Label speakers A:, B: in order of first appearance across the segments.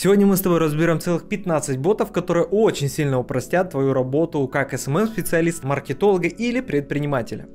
A: Сегодня мы с тобой разберем целых 15 ботов, которые очень сильно упростят твою работу как SMM-специалист, эм эм маркетолога или предпринимателя.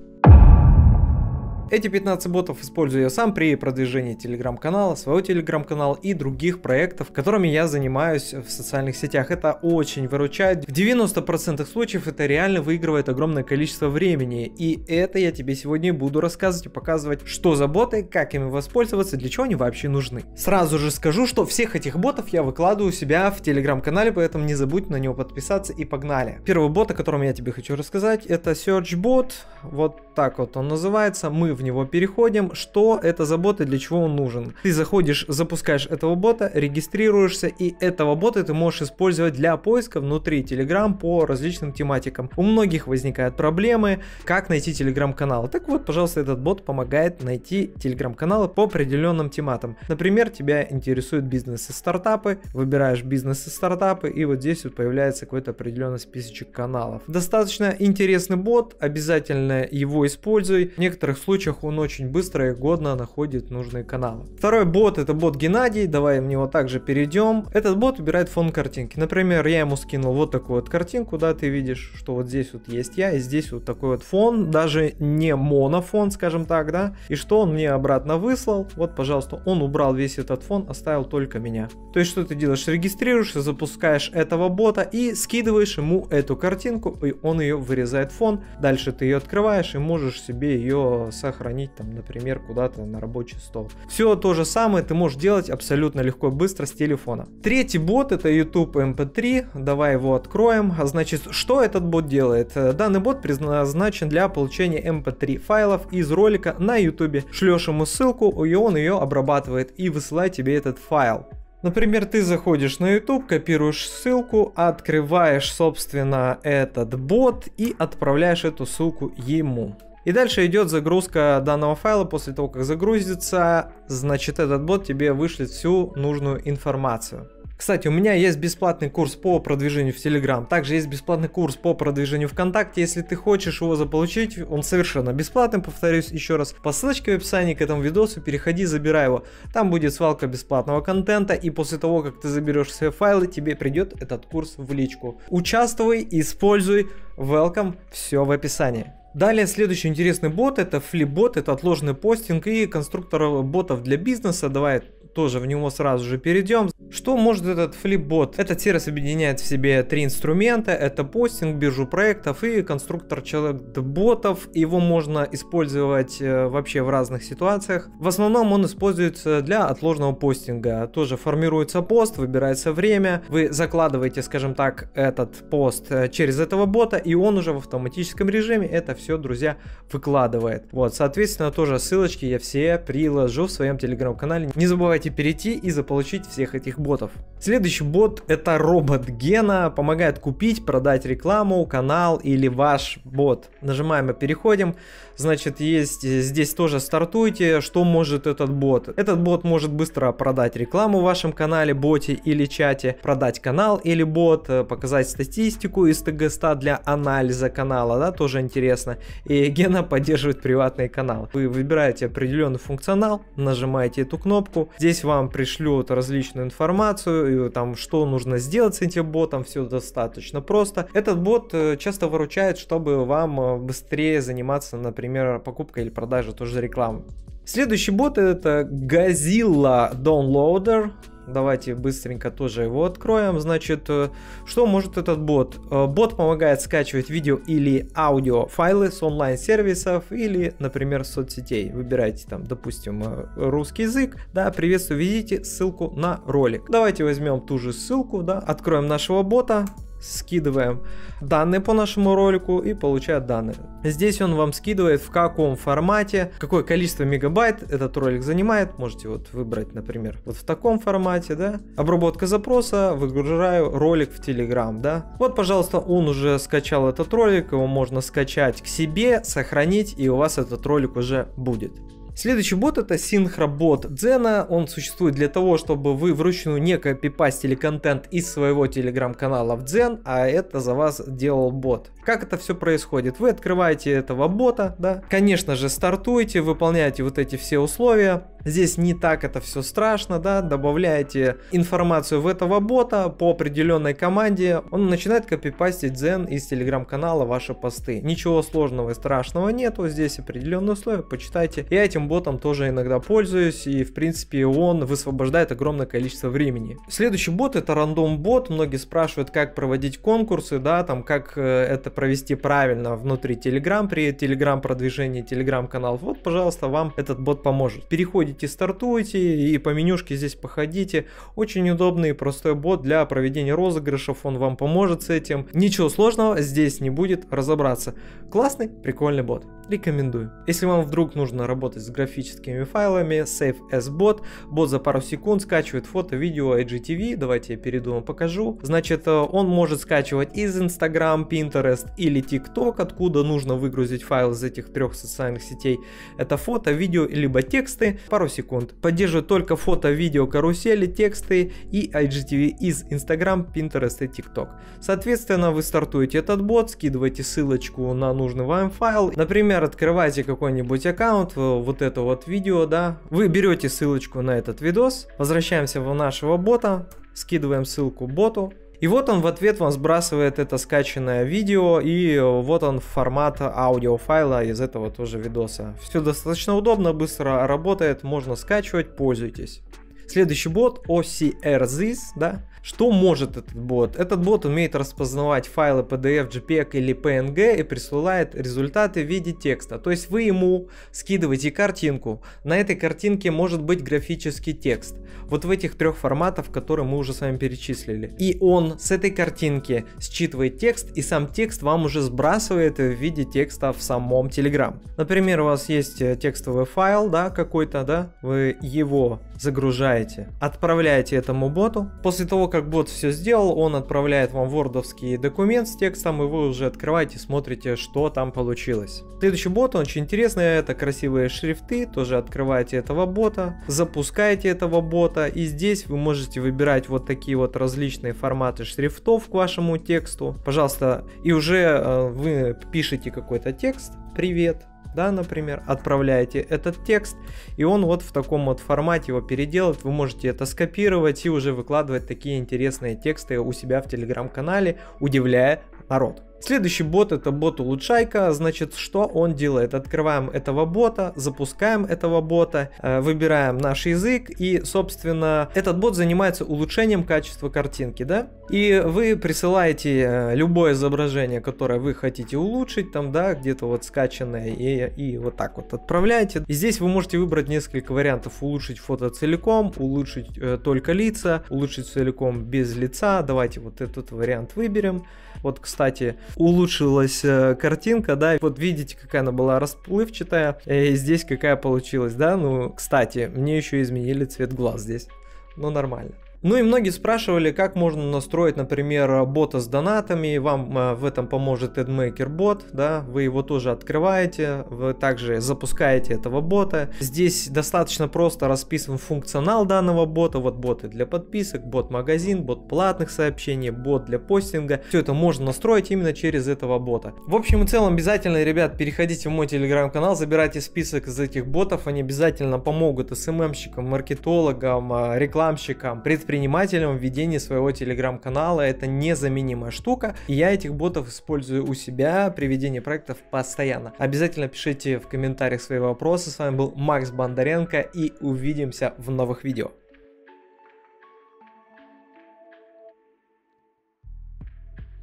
A: Эти 15 ботов использую я сам при продвижении телеграм-канала, своего телеграм-канала и других проектов, которыми я занимаюсь в социальных сетях. Это очень выручает. В 90% случаев это реально выигрывает огромное количество времени. И это я тебе сегодня буду рассказывать и показывать, что за боты, как ими воспользоваться, для чего они вообще нужны. Сразу же скажу, что всех этих ботов я выкладываю у себя в телеграм-канале, поэтому не забудь на него подписаться и погнали. Первый бот, о котором я тебе хочу рассказать, это SearchBot. Вот так вот он называется. Мы в него переходим. Что это за бот и для чего он нужен? Ты заходишь, запускаешь этого бота, регистрируешься, и этого бота ты можешь использовать для поиска внутри Telegram по различным тематикам. У многих возникают проблемы, как найти Telegram-канал. Так вот, пожалуйста, этот бот помогает найти Telegram-каналы по определенным тематам. Например, тебя интересуют бизнес и стартапы, выбираешь бизнес и стартапы, и вот здесь вот появляется какой-то определенный списочек каналов. Достаточно интересный бот, обязательно его используй. В некоторых случаях случаях он очень быстро и годно находит нужные каналы. Второй бот это бот Геннадий, давай в него также перейдем. Этот бот убирает фон картинки. Например, я ему скинул вот такую вот картинку, да, ты видишь, что вот здесь вот есть я, и здесь вот такой вот фон, даже не монофон, скажем так, да. И что он мне обратно выслал? Вот, пожалуйста, он убрал весь этот фон, оставил только меня. То есть, что ты делаешь? Регистрируешься, запускаешь этого бота и скидываешь ему эту картинку, и он ее вырезает фон. Дальше ты ее открываешь и можешь себе ее сохранить хранить, там, например, куда-то на рабочий стол. Все то же самое ты можешь делать абсолютно легко и быстро с телефона. Третий бот это YouTube MP3. Давай его откроем. А Значит, что этот бот делает? Э, данный бот предназначен для получения MP3 файлов из ролика на YouTube. Шлешь ему ссылку, и он ее обрабатывает и высылает тебе этот файл. Например, ты заходишь на YouTube, копируешь ссылку, открываешь, собственно, этот бот и отправляешь эту ссылку ему. И дальше идет загрузка данного файла. После того, как загрузится, значит этот бот тебе вышлет всю нужную информацию. Кстати, у меня есть бесплатный курс по продвижению в Telegram. Также есть бесплатный курс по продвижению ВКонтакте. Если ты хочешь его заполучить, он совершенно бесплатный, повторюсь еще раз. По ссылочке в описании к этому видосу переходи, забирай его. Там будет свалка бесплатного контента, и после того, как ты заберешь все файлы, тебе придет этот курс в личку. Участвуй, используй, welcome, все в описании. Далее следующий интересный бот это флибот, это отложенный постинг и конструктор ботов для бизнеса. Давай тоже в него сразу же перейдем. Что может этот Flipbot? Этот сервис объединяет в себе три инструмента. Это постинг, биржу проектов и конструктор человек-ботов. Его можно использовать э, вообще в разных ситуациях. В основном он используется для отложенного постинга. Тоже формируется пост, выбирается время. Вы закладываете, скажем так, этот пост э, через этого бота, и он уже в автоматическом режиме это все, друзья, выкладывает. Вот, соответственно, тоже ссылочки я все приложу в своем телеграм-канале. Не забывайте можете перейти и заполучить всех этих ботов. Следующий бот это робот Гена, помогает купить, продать рекламу, канал или ваш бот. Нажимаем и переходим. Значит, есть э, здесь тоже стартуйте, что может этот бот. Этот бот может быстро продать рекламу в вашем канале, боте или чате, продать канал или бот, э, показать статистику из ТГ100 для анализа канала, да, тоже интересно. И Гена поддерживает приватный канал. Вы выбираете определенный функционал, нажимаете эту кнопку. Здесь Здесь вам пришлют различную информацию, там, что нужно сделать с этим ботом, все достаточно просто. Этот бот э, часто выручает, чтобы вам э, быстрее заниматься, например, покупкой или продажей тоже рекламы. Следующий бот это Gazilla Downloader. Давайте быстренько тоже его откроем. Значит, э, что может этот бот? Э, бот помогает скачивать видео или аудио файлы с онлайн-сервисов или, например, соцсетей. Выбирайте там, допустим, э, русский язык. Да, приветствую, введите ссылку на ролик. Давайте возьмем ту же ссылку, да, откроем нашего бота скидываем данные по нашему ролику и получает данные. Здесь он вам скидывает в каком формате, какое количество мегабайт этот ролик занимает. Можете вот выбрать, например, вот в таком формате, да. Обработка запроса, выгружаю ролик в Telegram, да. Вот, пожалуйста, он уже скачал этот ролик, его можно скачать к себе, сохранить, и у вас этот ролик уже будет. Следующий бот это синхробот Дзена. Он существует для того, чтобы вы вручную не копипастили контент из своего телеграм-канала в Дзен, а это за вас делал бот. Как это все происходит? Вы открываете этого бота, да? Конечно же, стартуете, выполняете вот эти все условия, Здесь не так это все страшно, да, добавляете информацию в этого бота по определенной команде, он начинает копипастить дзен из телеграм-канала ваши посты. Ничего сложного и страшного нету, здесь определенные условия, почитайте. Я этим ботом тоже иногда пользуюсь, и в принципе он высвобождает огромное количество времени. Следующий бот это рандом бот, многие спрашивают, как проводить конкурсы, да, там, как э, это провести правильно внутри телеграм, при телеграм продвижении, телеграм канал. Вот, пожалуйста, вам этот бот поможет. Переходите заходите, стартуйте и по менюшке здесь походите. Очень удобный и простой бот для проведения розыгрышев, он вам поможет с этим. Ничего сложного здесь не будет разобраться. Классный, прикольный бот. Рекомендую. Если вам вдруг нужно работать с графическими файлами, Save as Bot. Бот за пару секунд скачивает фото, видео, IGTV. Давайте я перейду вам покажу. Значит, э, он может скачивать из Instagram, Pinterest или TikTok, откуда нужно выгрузить файл из этих трех социальных сетей. Это фото, видео, либо тексты. Пару секунд. Поддерживает только фото, видео, карусели, тексты и IGTV из Instagram, Pinterest и TikTok. Соответственно, вы стартуете этот бот, скидываете ссылочку на нужный вам файл. Например, например, открываете какой-нибудь аккаунт, э, вот это вот видео, да, вы берете ссылочку на этот видос, возвращаемся в нашего бота, скидываем ссылку боту, и вот он в ответ вам сбрасывает это скачанное видео, и э, вот он формат аудиофайла из этого тоже видоса. Все достаточно удобно, быстро работает, можно скачивать, пользуйтесь. Следующий бот OCRZIS, да? Что может этот бот? Этот бот умеет распознавать файлы PDF, JPEG или PNG и присылает результаты в виде текста. То есть вы ему скидываете картинку. На этой картинке может быть графический текст. Вот в этих трех форматах, которые мы уже с вами перечислили. И он с этой картинки считывает текст и сам текст вам уже сбрасывает в виде текста в самом Telegram. Например, у вас есть э, текстовый файл, да, какой-то, да, вы его загружаете, отправляете этому боту. После того, как бот все сделал, он отправляет вам вордовский документ с текстом, и вы уже открываете, смотрите, что там получилось. Следующий бот, он очень интересный, это красивые шрифты, тоже открываете этого бота, запускаете этого бота, и здесь вы можете выбирать вот такие вот различные форматы шрифтов к вашему тексту. Пожалуйста, и уже э, вы пишете какой-то текст, привет, да, например, отправляете этот текст, и он вот в таком вот формате его переделает, вы можете это скопировать и уже выкладывать такие интересные тексты у себя в телеграм-канале, удивляя народ. Следующий бот это бот улучшайка, значит что он делает? Открываем этого бота, запускаем этого бота, э, выбираем наш язык и собственно этот бот занимается улучшением качества картинки, да? И вы присылаете э, любое изображение, которое вы хотите улучшить, там, да, где-то вот скачанное и, и вот так вот отправляете. И здесь вы можете выбрать несколько вариантов улучшить фото целиком, улучшить э, только лица, улучшить целиком без лица. Давайте вот этот вариант выберем. Вот, кстати, улучшилась э, картинка, да, вот видите, какая она была расплывчатая, э, и здесь какая получилась, да, ну, кстати, мне еще изменили цвет глаз здесь, ну, нормально. Ну и многие спрашивали, как можно настроить, например, бота с донатами, вам э, в этом поможет AdMaker бот, да, вы его тоже открываете, вы также запускаете этого бота. Здесь достаточно просто расписан функционал данного бота, вот боты для подписок, бот-магазин, бот платных сообщений, бот для постинга, все это можно настроить именно через этого бота. В общем и целом, обязательно, ребят, переходите в мой телеграм-канал, забирайте список из этих ботов, они обязательно помогут СММщикам, маркетологам, э, рекламщикам, предпринимателям, предпринимателям в ведении своего телеграм-канала. Это незаменимая штука. И я этих ботов использую у себя при ведении проектов постоянно. Обязательно пишите в комментариях свои вопросы. С вами был Макс Бондаренко и увидимся в новых видео.